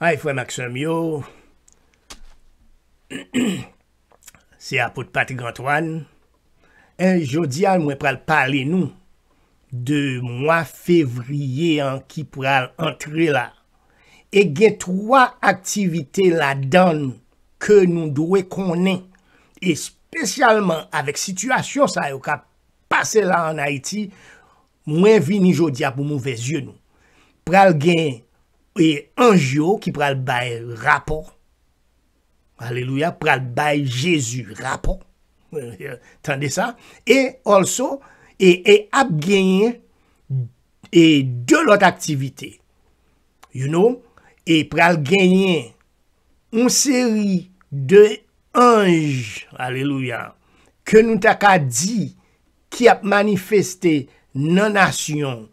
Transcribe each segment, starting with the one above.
A y fwe Maksom yo, se apot pati Gantwan, e jodia mwen pral pale nou de mwa fevriye an ki pral antre la, e gen troa aktivite la dan ke nou dwe konen, e spesyalman avek situasyon sa, yo ka pase la an Haiti, mwen vini jodia pou mou vezye nou. Pral gen, e anj yo ki pral bay rapon. Aleluya, pral bay jesu rapon. Tande sa. E also, e, e ap genyen e de lot aktivite. You know? E pral genyen un seri de anj. Aleluya. Ke nou tak a di ki ap manifeste nanasyon.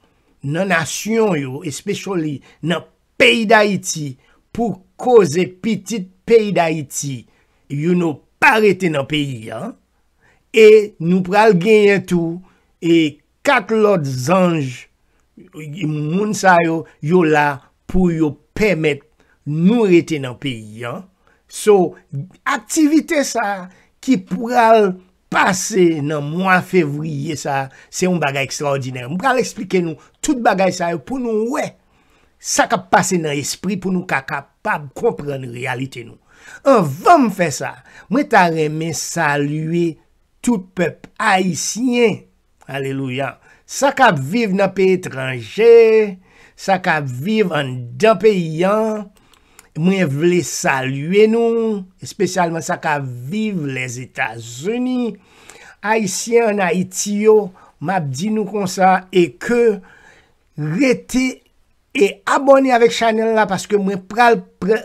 Nanasyon yo, especially nanp peyi da iti pou koze pitit peyi da iti yonou pa rete nan peyi an. E nou pral genye tou e kat lot zanj moun sayo yon la pou yon pemet moun rete nan peyi an. So aktivite sa ki pral pase nan mwan fevriye sa se yon bagay ekstraordinary. Mpral explike nou tout bagay sayo pou nou wey. Sa ka pase nan espri pou nou ka kapab kompren realite nou. An vam fè sa. Mwen ta reme salue tout pep Haitien. Aleluya. Sa ka vive nan pe etranje. Sa ka vive an dan pe yan. Mwen vle salue nou. Espesyalman sa ka vive les Etats-Unis. Haitien an Haitio. Mwen ap di nou kon sa. E ke rete Haitien. E abone avek chanel la, paske mwen pral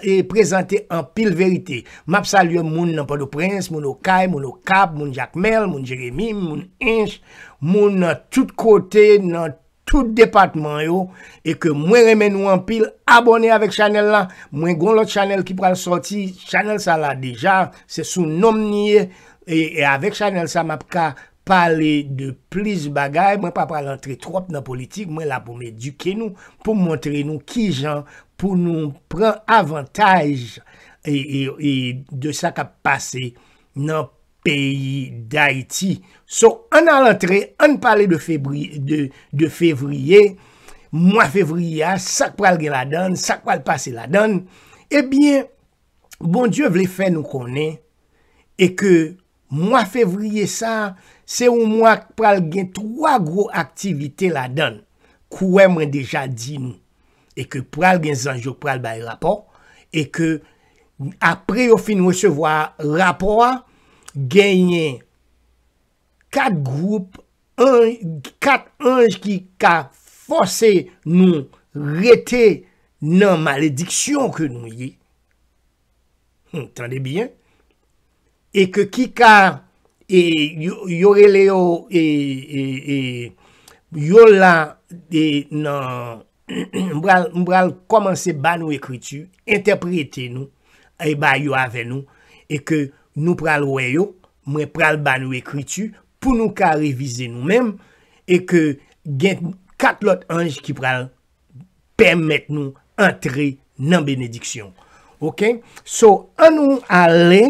e, prezante an pil verite. Map salye moun nan Pado Prince, moun nan Kay, moun nan Kab, moun nan Jack Mel, moun nan Jeremy, moun nan Inch, moun nan tout kote, nan tout departement yo. E ke mwen remen ou an pil, abone avek chanel la, mwen gon lot chanel ki pral sorti, chanel sa la deja, se sou nom nye, e, e avek chanel sa map ka. pale de plis bagay, mwen pa pale antre trop nan politik, mwen la pou mè duke nou, pou mwantre nou ki jan, pou nou pran avantaj e, e, e de sa ka pase nan peyi d'Haïti. So, an al antre, an pale de fevri, de fevriye, mwen fevriye, sa kwa lge la dan, sa kwa l pase la dan, e eh bie, bon Diyo vle fe nou konen, e ke mwen fevriye sa, se ou mwa pral gen troa gro aktivite la dan, kouè mwen deja di nou, e ke pral gen zanjou pral bay rapor, e ke apre ou fin wesevoa rapor, a genye kat group, kat anj ki ka fose nou rete nan malediksyon ke nou yi, hmm, tande bien, e ke ki ka, E yore le yo e, e, e yon la de nan mbral mbral komanse ba nou ekritu, entepriyete nou, e ba yo ave nou, e ke nou pral weyo, mbre pral ba nou ekritu, pou nou ka revize nou menm, e ke gen kat lot anj ki pral pemet nou antre nan benediksyon. Ok, so an nou ale,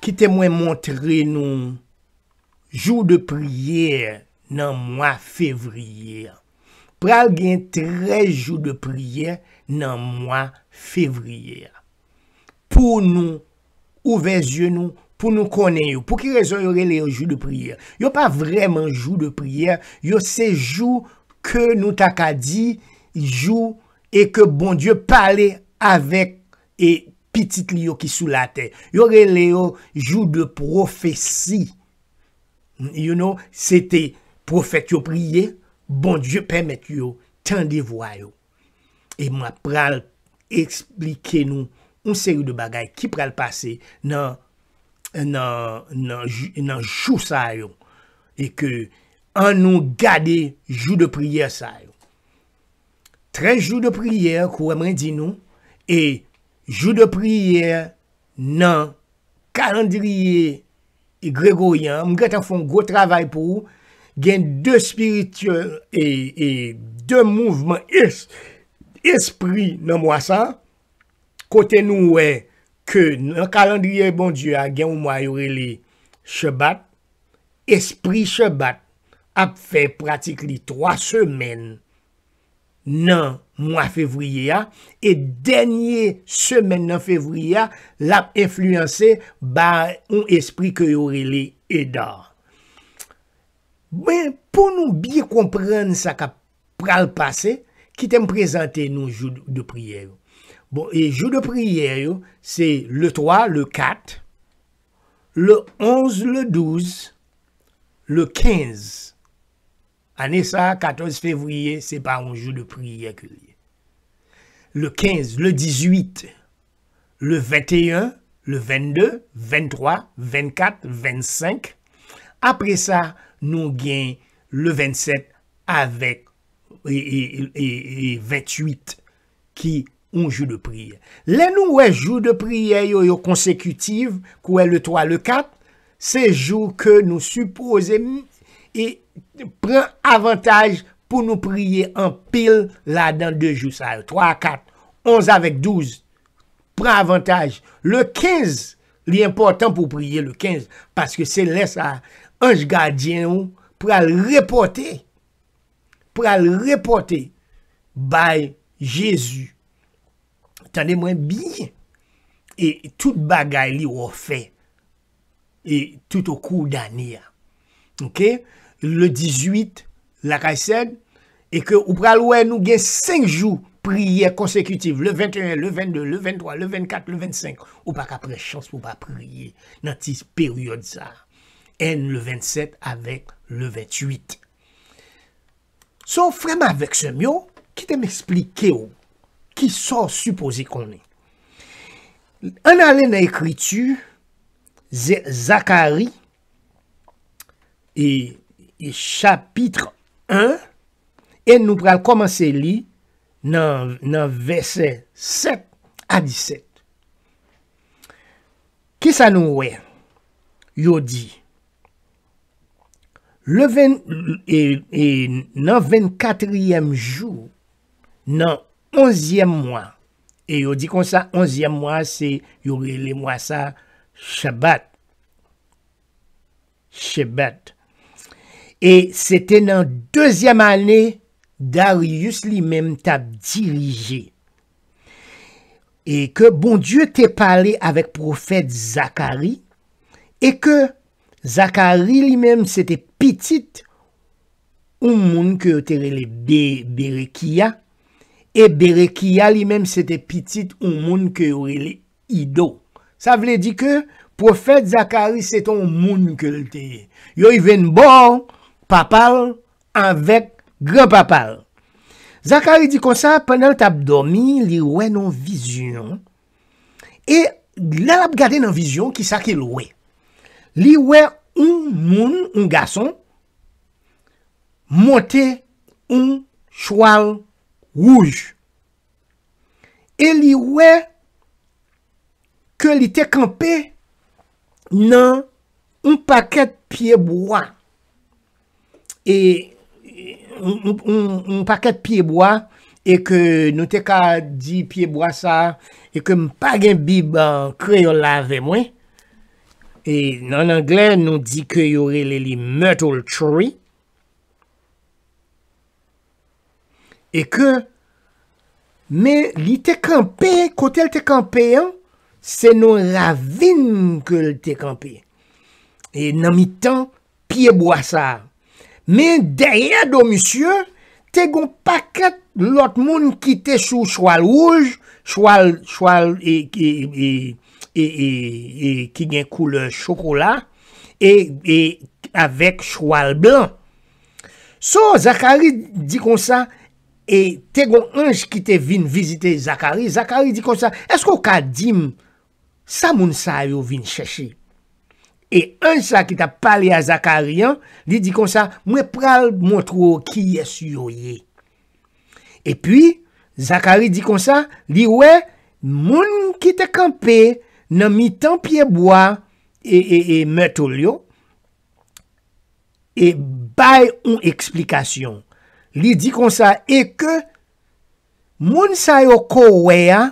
Ki te mwen montre nou jou de priye nan mwa fevriye. Pral gen tre jou de priye nan mwa fevriye. Pou nou, ouve zye nou, pou nou konen yo. Pou ki rezon yo rele yo jou de priye. Yo pa vreman jou de priye. Yo se jou ke nou takadi. Jou e ke bon Diyo pale avek e konen. pitit li yo ki sou la te. Yo re le yo jou de profesi. You know, sete profet yo priye, bon Diyo pemet yo tende vwayo. E mwa pral explike nou un seriou de bagay ki pral pase nan nan jou sa yo. E ke an nou gade jou de priye sa yo. Trej jou de priye kou emre di nou e Jou de priye nan kalandriye gregoyen, mget an fon gwo travay pou, gen dè spirituè e dè mouvment esprit nan mwa sa. Kote nou wè ke nan kalandriye bon Diyo a gen mwa yore li shabat, esprit shabat ap fè pratik li 3 semeni. nan mwa fevriye a, e denye semen nan fevriye a, la enfluanse ba yon espri ke yore li eda. Ben, pou nou biye kompren sa ka pral pase, kitem prezante nou jou de priye. Bon, e jou de priye, se le 3, le 4, le 11, le 12, le 15, anè sa, 14 fevriye, se pa anjou de priyè kouyè. Le 15, le 18, le 21, le 22, 23, 24, 25, apre sa, nou gen le 27, avèk, e 28, e, e, e, ki anjou de priyè. Le nou wè jou de priyè yo yo konsekutiv, kouè le 3, le 4, se jou ke nou supose m, e, pren avantage pour nous prier en pile là dan 2 jou 3, 4, 11 avec 12. Pren avantage. Le 15, li important pou priye le 15. c'est se lè sa gardien pour le reporter. pour le reporter. bay Jésus. Tande mwen biye. et tout bagay li au fait et tout au cours d'année. Ok? le 18, la kaysen, e ke ou pral wè nou gen 5 jou priye konsekutiv, le 21, le 22, le 23, le 24, le 25, ou pa kapre chans pou pa priye nan tis periode zan. En le 27 avèk le 28. Son frèm avèk semyon ki te m'espli ke ou ki son supposi konen. An alè nan ekritu Zakari e E chapitre 1, en nou pral komanse li nan verset 7 a 17. Ki sa nou we? Yo di. Le ven, e nan 24e joun, nan 11e mwa. E yo di kon sa 11e mwa se yo rele mwa sa Shabbat. Shabbat. E sete nan dezyam ane, Darius li menm tab dirije. E ke bon Diyo te pale avek profet Zakari, e ke Zakari li menm sete pitit ou moun ke yo terele Berekiya, e Berekiya li menm sete pitit ou moun ke yo rele Ido. Sa vle di ke profet Zakari sete ou moun ke yo terele. Yo i ven bon! papal anvek gre papal. Zakari di konsa, penel tabdomi, li we nan vizyon, e lalap gade nan vizyon ki sa ke lwe. Li we un moun, un gason, monte un chwal wouj. E li we ke li te kampe nan un paket piye bouwa. E, nou paket piyeboa, e ke nou te ka di piyeboa sa, e ke mpag en biban kre yon lave mwen, e nan anglen nou di ke yore li metal tree, e ke, me li te kampe, kote l te kampe an, se nou lavin ke l te kampe, e nan mi tan piyeboa sa, Men, derya do misyon, te gon paket lot moun ki te sou choual rouj, choual ki gen koule chokola, e avek choual blan. So, Zakari di kon sa, e te gon anj ki te vin vizite Zakari, Zakari di kon sa, esko ka dim sa moun sa yo vin cheshi? E un sa ki ta pale a Zakari an, li di kon sa, mwen pral mwotro ki yesu yo ye. E pi, Zakari di kon sa, li we, moun ki te kampe nan mi tan pieboa e, e, e me tol yo, e bay un eksplikasyon. Li di kon sa, e ke moun sa yo kowe a,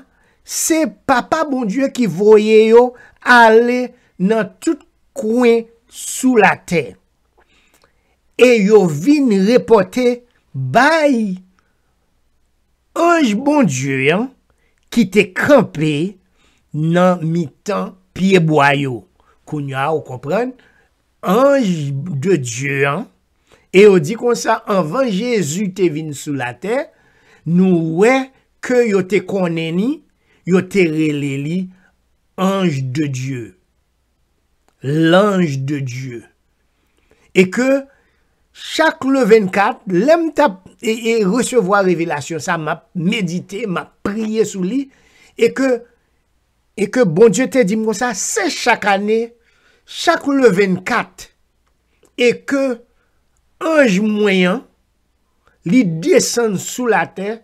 se papa moun die ki voye yo ale nan tout kwen sou la tè. E yo vin repote, bay, anj bon djè an, ki te kampe, nan mitan piebwayo. Koun ya, ou kompran, anj de djè an, e yo di kon sa, anvan jèzu te vin sou la tè, nou we, ke yo te koneni, yo te releli, anj de djè. l'ange de Dieu. Et que chaque le 24, l'aime et, et, recevoir révélation, ça m'a médité, m'a prié sous lit et que, et que bon Dieu te dit moi ça, c'est chaque année, chaque le 24, et que ange moyen, lui descend sous la terre,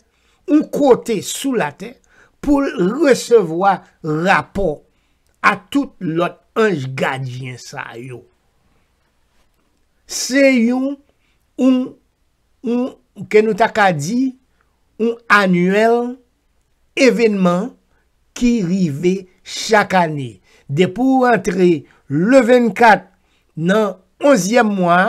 un côté sous la terre, pour recevoir rapport à toute l'autre Anj gade jen sa yo. Se yon ou, ou, ke nou ta ka di, ou anuel evenman ki rive chak ane. De pou rentre le 24 nan onzyem mwa,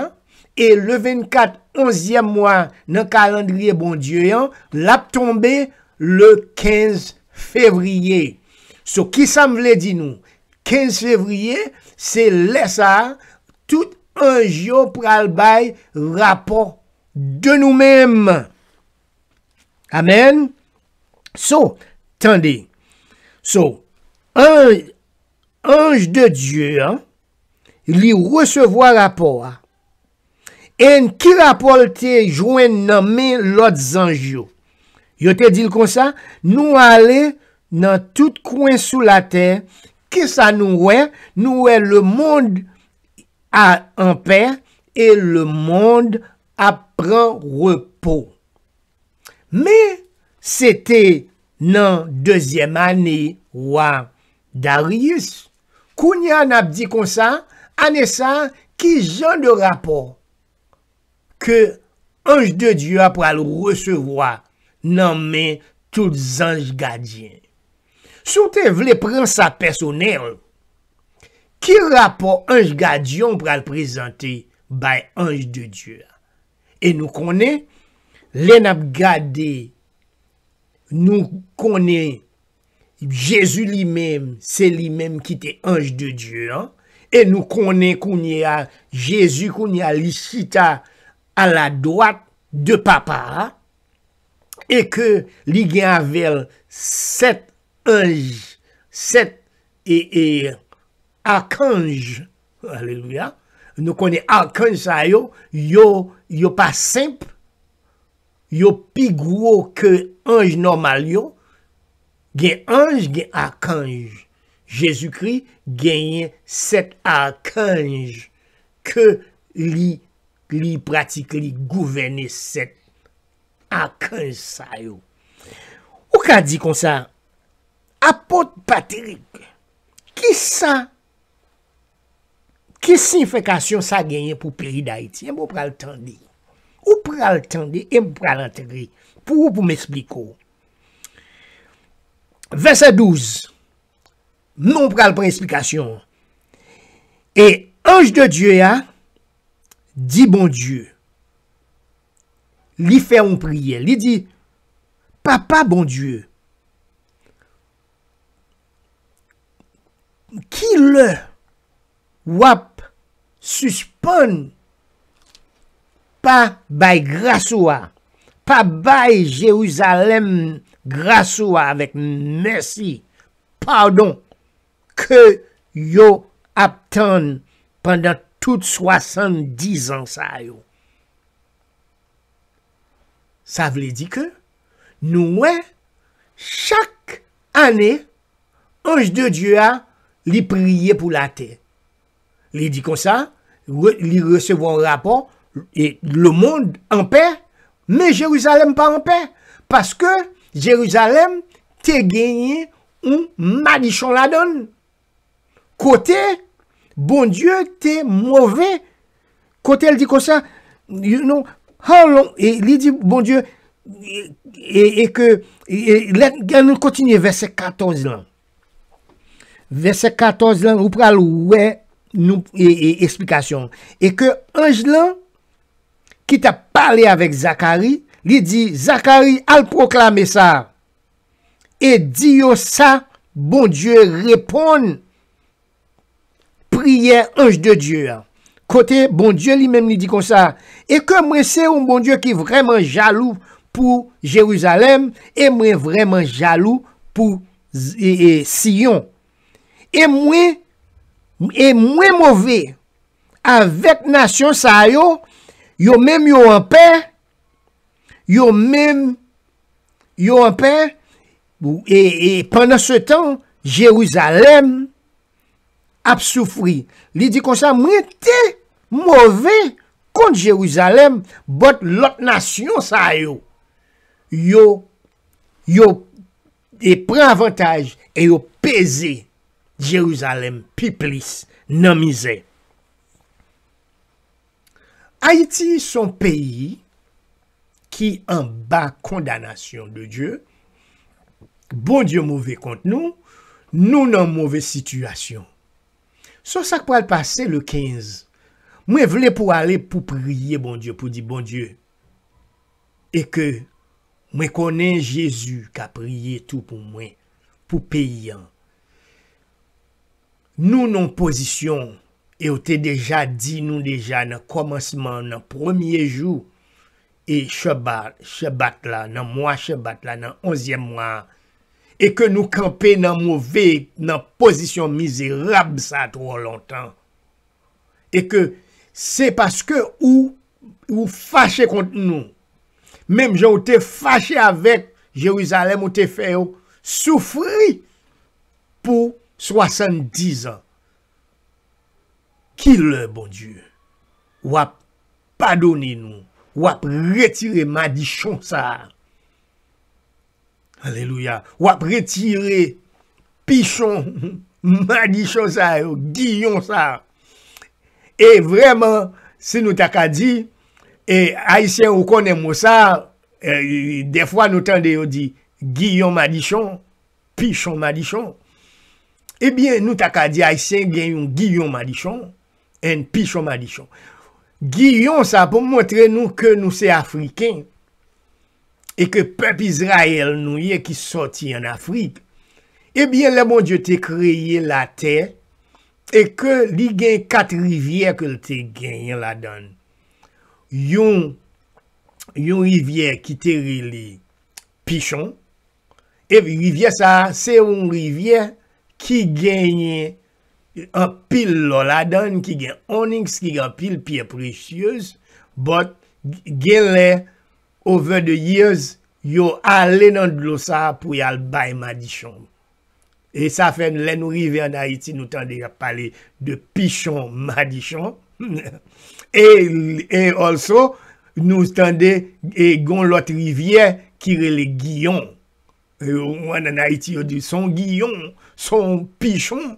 e le 24 onzyem mwa nan kalandriye bon dieyon, lap tombe le 15 fevriye. So ki sa m vle di nou? 15 fevriye, se lesa tout anjyo pralbay rapor de nou menm. Amen. So, tendi. So, anj de Diyo li resevo rapor. En ki rapol te jwen nomen lot zanjyo. Yo te dil konsa, nou ale nan tout kwen sou la teny. Ki sa nou wè, nou wè le moun ap anpè, e le moun ap pran repò. Me, sete nan dezyem anè, wè Darius, kounyan ap di konsa, anè sa, ki jan de rapò, ke anj de Diyo ap pral recewè nan men tout zanj gadjen. sou te vle pren sa personel, ki rapor anj gadyon pral prezante bay anj de Diyo. E nou konen, lè nap gade, nou konen, Jezu li mem, se li mem ki te anj de Diyo, e nou konen kounye a Jezu kounye a li chita a la doat de papa, e ke li gen avèl set Anj, set, e, e, akonj, aleluya, nou konen akonj sa yo, yo, yo pa simple, yo pi gwo ke anj normal yo, gen anj, gen akonj, Jezoukri, gen set akonj, ke li, li pratik li gouvene set akonj sa yo. Ou ka di kon sa, Apote Patrik, ki sa, ki sinfekasyon sa genye pou peri da iti? E mou pral tendi. Ou pral tendi, e mou pral enteri. Pou ou pou m'espliko? Verset 12. Non pral pral explikasyon. E anj de Diyo ya, di bon Diyo. Li fe on priye. Li di, Papa bon Diyo, ki le wap suspon pa bay Grasoua, pa bay Jeouzalem Grasoua avèk mersi, padon, ke yo aptan pandan tout soasam dizan sa yo. Sa vle di ke, nou wè, chak anè, anj de Diyo a, li prier pour la terre. Li dit comme ça, li un rapport. et le monde en paix. Mais Jérusalem pas en paix. Parce que Jérusalem te gagné ou madichon la donne. Côté bon Dieu, te mauvais. Côté, elle dit comme ça. you know, et il dit bon Dieu, et, que, et, continue verset 14 là. Vese 14 lan ou pral wè nou e eksplikasyon. E ke anj lan ki ta pale avèk Zakari li di Zakari al proklame sa e di yo sa bon die repon priye anj de die. Kote bon die li menm li di kon sa e ke mwen se ou bon die ki vremen jalou pou Jeruzalem e mwen vremen jalou pou e, e, Siyon. E mwen, e mwen mwove, avèk nasyon sa yo, yo mèm yo anpè, yo mèm yo anpè, e, e pwèndan se tan, Jérusalem ap soufri. Li di konsan mwen te mwove, kont Jérusalem, bot lot nasyon sa yo. Yo, yo, e prè avantage, e yo peze, Djerouzalem piplis nan mize. Haiti son peyi ki an ba kondanasyon de Diyo. Bon Diyo mouve kont nou, nou nan mouve situasyon. Son sa kwa al pase le 15. Mwen vle pou ale pou priye bon Diyo, pou di bon Diyo. E ke mwen konen Jezu ka priye tou pou mwen, pou peyi an. Nou nan pozisyon, e ou te deja di nou deja nan komanseman nan premier jou, e chebat la, nan mwa chebat la, nan onzyem mwa, e ke nou kampe nan mwove, nan pozisyon mizirab sa tro lontan, e ke se paske ou fache kont nou, menm jan ou te fache avet, Jeruzalem ou te feyo soufri pou mwen, 70 ans, qui le bon Dieu, pardonné nous ou a retire madichon alléluia, ou a retire pichon, madichon ça. Guillon ça. Et vraiment, si nous t'a dit, et Haïtien Aïtien ou ça, moi ça, euh, nous fois tende guillon madichon, pichon madichon. Ebyen nou tak a di a isen gen yon Giyon Madichon en Pichon Madichon. Giyon sa pou mwotre nou ke nou se Afriken e ke pep Israel nou ye ki soti an Afrik. Ebyen le bon diyo te kreyye la te e ke li gen kat rivye ke li te gen yon la don. Yon rivye ki te ri li Pichon e rivye sa se yon rivye ki genye an pil lola dan, ki gen anings ki gen pil piye precyoze, but gen le over the years yo alen an glosa pou yal bay madichon. E sa fen len nou rive an Haiti nou tende ya pale de pichon madichon. E, e also nou tende e gon lot rivye kire le Gion. en Haïti, on dit son guillon, son pichon.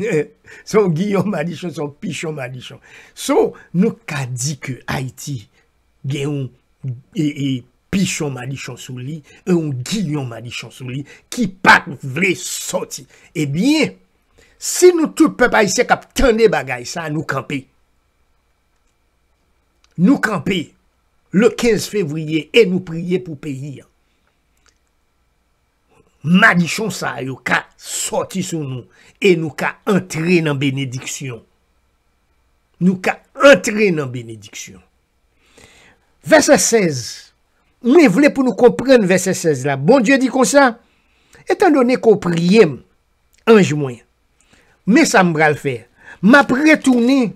Eh, son guillon malichon, son pichon malichon. So, nous qu'a dit que Haïti, guillon et, e, pichon malichon sous lui, et un guillon malichon sous qui pas vrai sorti. Eh bien, si nous tout peuple haïtien cap tende bagay ça, nous camper. Nous camper le 15 février et nous prier pour payer, hein. Ma di chonsa yo ka sorti sou nou. E nou ka entre nan benediksyon. Nou ka entre nan benediksyon. Verset 16. Mwen vle pou nou kompren verset 16 la. Bon, Diyo di konsa. Etan donen kopriyem anj mwen. Men sa mbral fe. Ma pre turni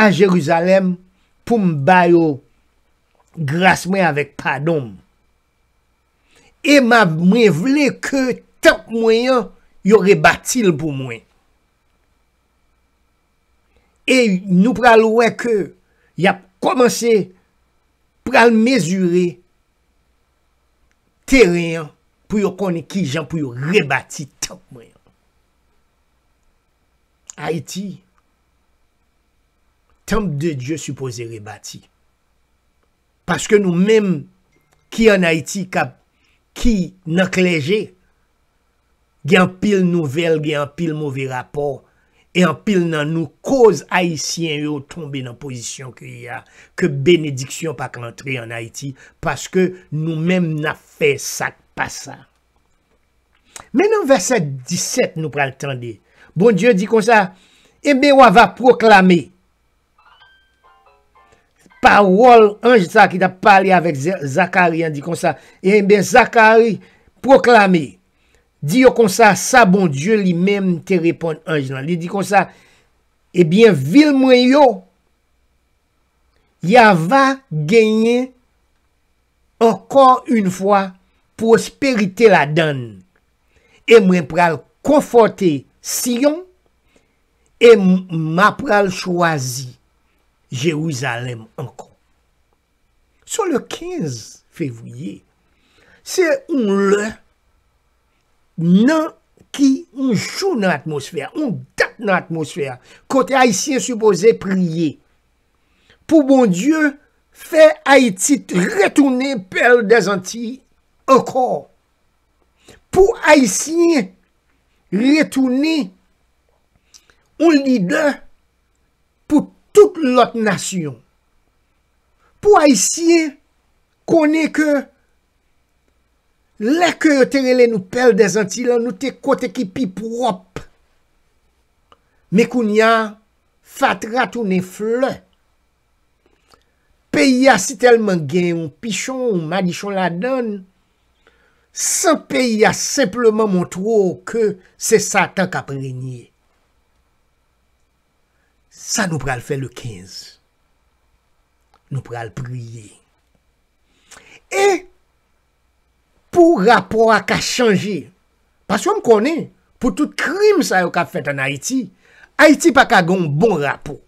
a Jeruzalem pou mbayo grasmen avek padom. E ma mwen vle ke tap mwen yon yon rebati l pou mwen. E nou pral wè ke yon komanse pral mezure teren pou yon konen ki jan pou yon rebati tap mwen. Haiti temp de diyo supose rebati. Paske nou mwen ki an Haiti kap ki nan kleje, gen pil nouvel, gen pil mouvi rapor, e an pil nan nou koz Haitien yo tombe nan pozisyon ki ya, ke benediksyon pak antre an Haiti, paske nou menm nan fe sak pasa. Menan verset 17 nou pral tende, bon Diyo di kon sa, ebe wava proklame, parol anje sa ki da pali avèk Zakari an di kon sa, e mbe Zakari proklame, di yo kon sa, sa bon Diyo li mèm te repon anje nan, li di kon sa, e bie vil mwen yo, ya va genye, ankon yon fwa, prosperite la dan, e mwen pral konforte Sion, e mwen pral chwazi, Jérusalem ankon. So le 15 fevrouyé, se ou lè nan ki ou chou nan atmosfère, ou dat nan atmosfère, kote Haitien supposè priye. Pou bon dieu, fè Haitite retounè per desanti ankon. Pou Haitien retounè, ou lide nan Toute lote nasyon. Po a isye, kone ke leke yo terele nou pel de zanti lan nou te kote ki pi prop. Me kounya, fat ratounen flen. Pey ya si telman gen, ou pichon, ou madichon la don, san peyi ya sepleman montro ke se satan ka prenyen. Sa nou pral fè le 15. Nou pral priye. E, pou rapor ak a chanje, paswè m konè, pou tout krim sa yo kap fèt an Haiti, Haiti pa ka gon bon rapor.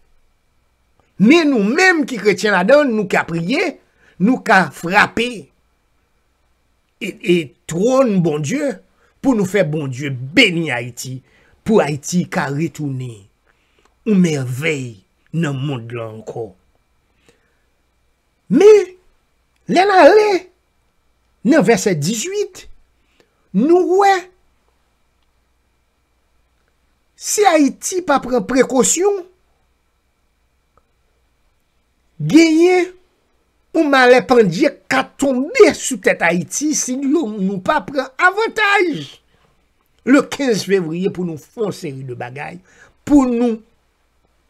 Men nou menm ki kretien adan, nou ka priye, nou ka frape, e, e tron bon die, pou nou fè bon die, beni Haiti, pou Haiti ka retounè. ou merveil nan moun dlan kon. Me, lè nan lè, nan verset 18, nou wè, si Haiti pa pren prekosyon, genye, ou man lè pandje ka tombe sou tèt Haiti si lè ou nou pa pren avantage le 15 fevriye pou nou fon seri de bagay pou nou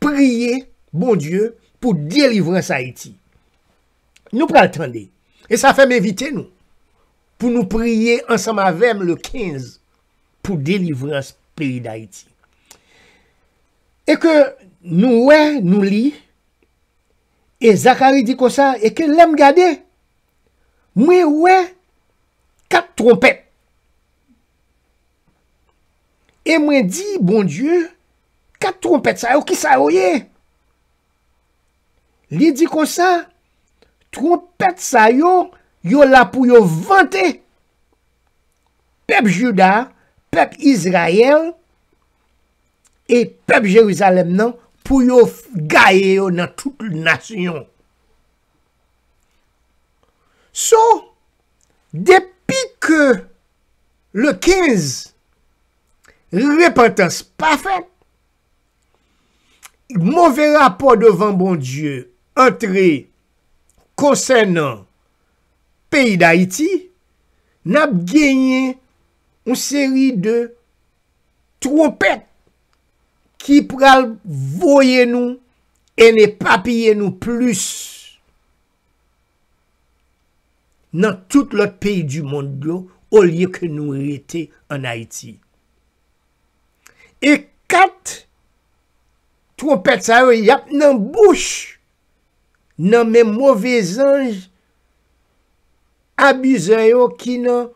priye, bon dieu, pou delivre sa iti. Nou pral tende, e sa fèm evite nou, pou nou priye ansama vèm le 15, pou delivre sa peri da iti. E ke nou wè, nou li, e Zakari di kosa, e ke lem gade, mwen wè, kat trompet. E mwen di, bon dieu, kat trompet sa yo ki sa yo ye. Li di kon sa, trompet sa yo, yo la pou yo vante, pep juda, pep izrayel, e pep jeruzalem nan, pou yo gaye yo nan tout l'nasyon. So, depi ke le 15, repotens pafet, mouve rapor devan bon Diyo entre konsen nan peyi d'Haïti, nap genye ou seri de troupèk ki pral voye nou e ne pa piye nou plus nan tout l'ot peyi du moun do ou liye ke nou rete an Haïti. E katte fwo pet sa yo yap nan bouch, nan men mwovez anj, abize yo ki nan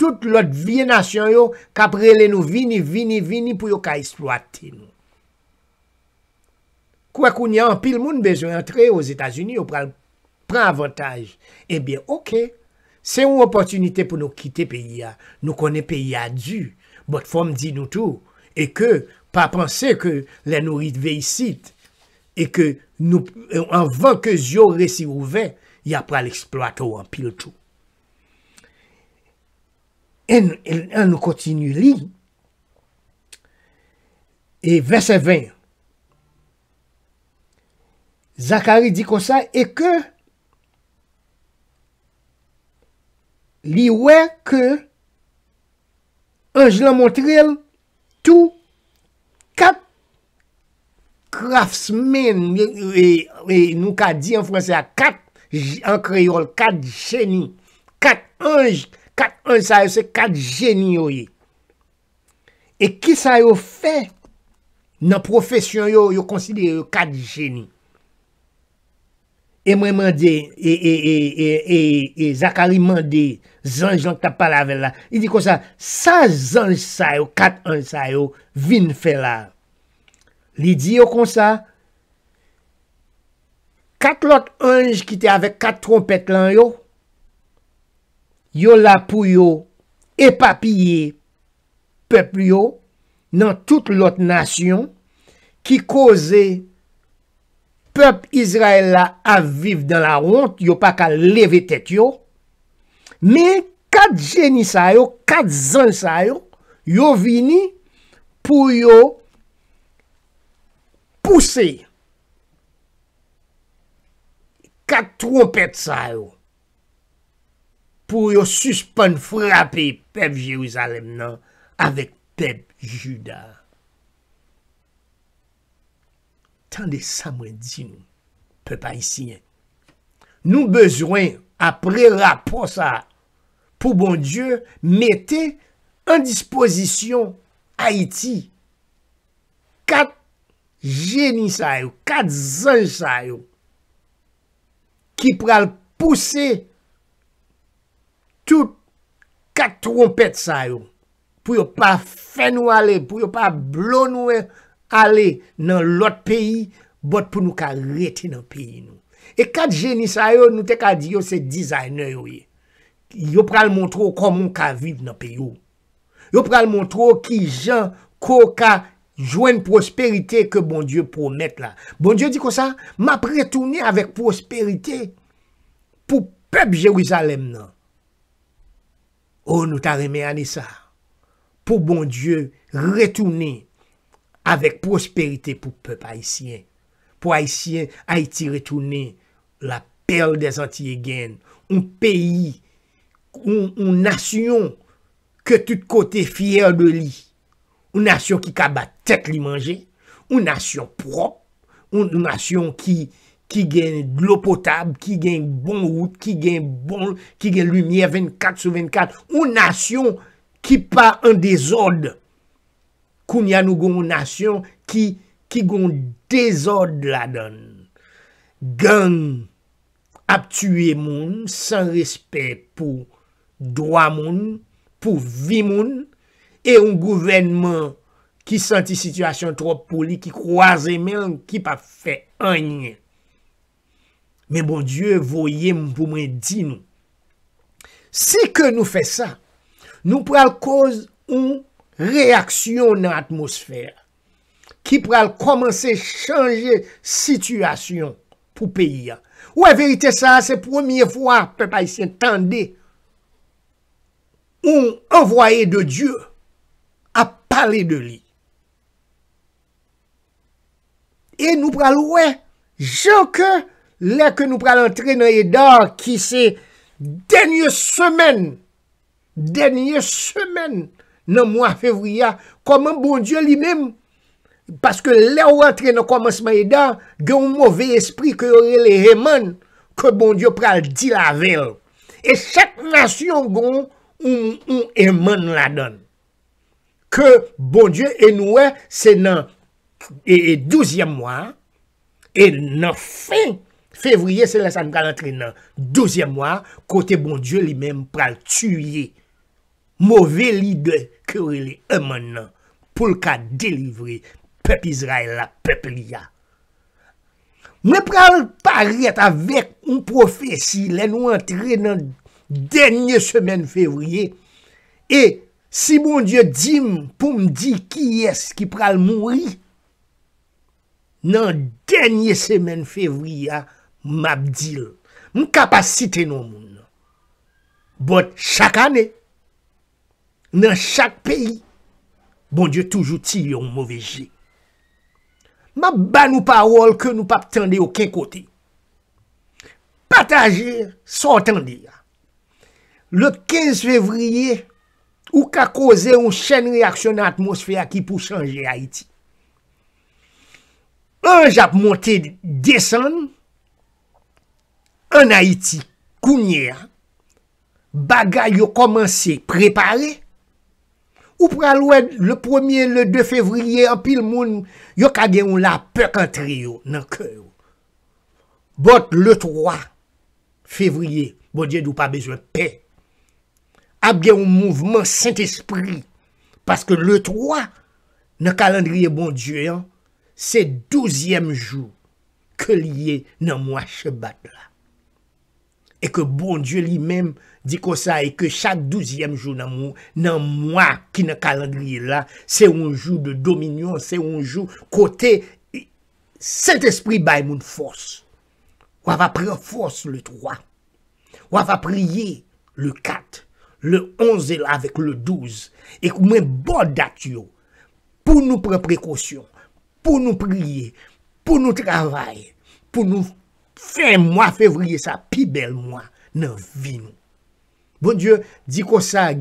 tout lot vye nasyon yo, kaprele nou vini, vini, vini, pou yo ka esploate nou. Kwa kou ni an pil moun bejoun entre yo os Etasuni, yo pran avantage. Ebyen, eh ok, se yon opotunite pou nou kite peyi ya, nou kone peyi ya dju, bot fwom di nou tou, e ke, pa panse ke lè nou rite ve y sit, e ke nou, anvan ke zyo resi ouve, ya pra l'eksploatou an pil tou. En nou kontinu li, e vese vè, Zakari di konsa, e ke, li wè ke, anj la montril, tou, Kat krafsmen, e, e, nou ka di an franse a, kat an kreyol, kat jeni, kat unj, kat unj sa yo se kat jeni yo ye. E ki sa yo fe, nan profesyon yo, yo konside kat jeni. E mwen mwande, e, e, e, e, e, e, e, Zakari mwande, zanj lank tapalave la. I di konsa, sa zanj sa yo, kat zanj sa yo, vin fela. Li di yo konsa, kat lot zanj ki te avek kat trompet lan yo, yo la pou yo epapye pep yo nan tout lot nasyon ki koze yo, pep Israel la aviv dan la ronte, yo pa ka leve tet yo, me kat jenisa yo, kat zon sa yo, yo vini pou yo pousse kat trompet sa yo pou yo suspon frape pep Jerusalem nan avek pep Judah. Tan de samwe di nou. Pe pa isi. Nou bezwen apre raposa. Po bon die, mette an disposisyon Haiti. Kat geni sa yo. Kat zan sa yo. Ki pral puse tout kat trompet sa yo. Pou yo pa fen wale. Pou yo pa blon wale. ale nan lot peyi, bot pou nou ka reti nan peyi nou. E kat jenisa yo, nou te ka diyo se dizaynen yo ye. Yo pral montro komon ka vive nan peyi yo. Yo pral montro ki jen ko ka jwen prosperite ke bon Diyo promet la. Bon Diyo di kon sa, ma pretouni avek prosperite pou pep Jeruzalem nan. O oh, nou ta reme anisa, pou bon Diyo retouni avèk prospèritè pou pèp haïsyen. Pou haïsyen, haïti retounen, la pèl desantye gen, ou peyi, ou nasyon, ke tout kote fiyèr de li, ou nasyon ki kabat tèt li manje, ou nasyon prop, ou nasyon ki gen glopotab, ki gen bon wout, ki gen bon, ki gen lumiè, 24 sou 24, ou nasyon ki pa an dezodè, Koun ya nou goun nasyon ki goun dezod la don. Goun aptuye moun, san respè pou drwa moun, pou vi moun, e un gouvenman ki santi situasyon trop poli, ki kwa zemel, ki pa fè anye. Men bon Diyo, voye moun pou mwen di nou. Si ke nou fè sa, nou pral koz un reaksyon nan atmosfer ki pral komanse chanje sityasyon pou peyi ya. Ou e verite sa, se promye fwa pe pa isye tande ou envoye de Diyo a pale de li. E nou pral ou e jok le ke nou pral antre na ye dar ki se denye semen denye semen nan mwa fevriya, koman bon Diyo li mem, paske le ou antre nan koman Smajda, gen un mwove espri ke yore le reman, ke bon Diyo pral di la vel. E chak nasyon goun, un eman la don. Ke bon Diyo enouè, se nan e douziyem mwa, e nan fin fevriye, se la san pral antre nan douziyem mwa, kote bon Diyo li mem pral tuye Mowveli de kere li emman nan pou lka delivre pep Israel la pep li ya. Mne pral paret avek m profesi lè nou antre nan denye semen fevriye. E si moun diyo di m pou m di ki es ki pral moun ri. Nan denye semen fevriya m ap dil. M kapasite nou moun. Bot chak ane. nan chak peyi, bon diyo toujou ti yon mwove je. Ma ban ou parol ke nou pap tende yo ken kote. Pa ta je, sa otan diya. Le 15 fevriye, ou ka koze yon chen reaksyon atmosfè a ki pou chanje Haiti. Un jap monte desen, un Haiti kounye, bagay yo komanse prepare, Ou pralouèd le 1e, le 2 fevriye, anpil moun, yo kage yon la pek an triyo nan kèyo. Bote le 3 fevriye, bon diè nou pa bezwen pe, ap gen yon mouvment sent espri, paske le 3, nan kalandriye bon diè, se 12e joun, ke liye nan mwa chebat la. E ke bon diè li mèm, di kon sa e ke chak douziyem jou nan moun, nan moua ki nan kalandriye la, se un jou de dominion, se un jou kote, set espri bay moun fos, wav apre fos le 3, wav apriye le 4, le 11 e la avek le 12, e koumen bon datyo, pou nou pre prekosyon, pou nou priye, pou nou travay, pou nou fe moua fevriye sa pi bel moua nan vi mou, Bon Diyo di konsa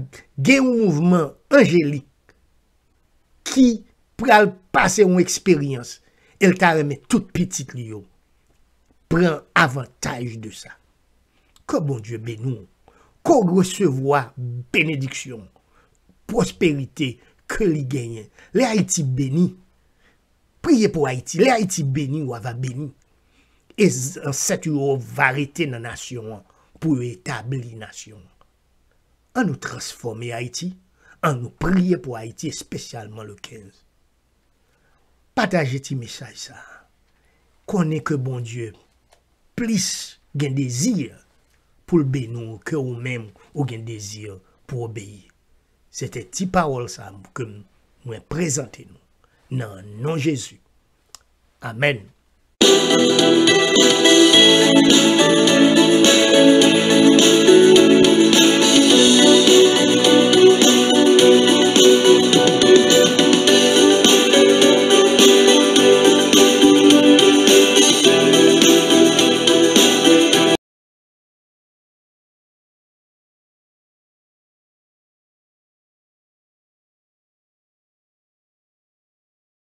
gen ou mouvment angelik ki pral pase ou eksperyans el tarme tout pitit li yo. Pran avantaj de sa. Ko bon Diyo ben nou, ko gresevoa benediksyon, prosperite ke li genyen. Le Haiti beni, priye pou Haiti, le Haiti beni ou ava beni, e zan setu yo varete nanasyon pou etabli nasyon. an nou transforme Haiti, an nou priye pou Haiti, spesyalman le 15. Pataje ti mesaj sa, konen ke bon die, plis gen dezir, pou lbe nou, ke ou men ou gen dezir, pou obeye. Sete ti parol sa, ke nou en prezante nou, nan non Jezu. Amen.